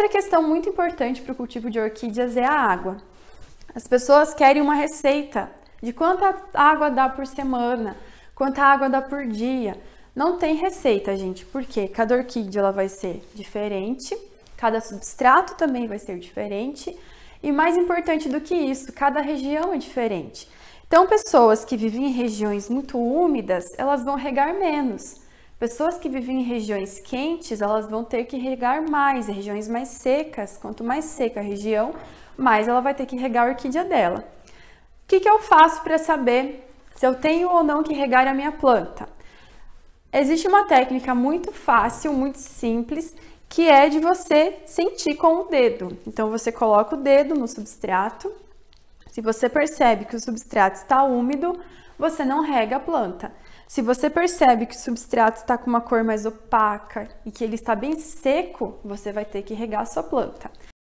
Outra questão muito importante para o cultivo de orquídeas é a água. As pessoas querem uma receita de quanta água dá por semana, quanta água dá por dia. Não tem receita, gente, porque cada orquídea ela vai ser diferente, cada substrato também vai ser diferente e mais importante do que isso, cada região é diferente. Então, pessoas que vivem em regiões muito úmidas, elas vão regar menos. Pessoas que vivem em regiões quentes, elas vão ter que regar mais, regiões mais secas. Quanto mais seca a região, mais ela vai ter que regar a orquídea dela. O que, que eu faço para saber se eu tenho ou não que regar a minha planta? Existe uma técnica muito fácil, muito simples, que é de você sentir com o dedo. Então você coloca o dedo no substrato se você percebe que o substrato está úmido, você não rega a planta. Se você percebe que o substrato está com uma cor mais opaca e que ele está bem seco, você vai ter que regar a sua planta.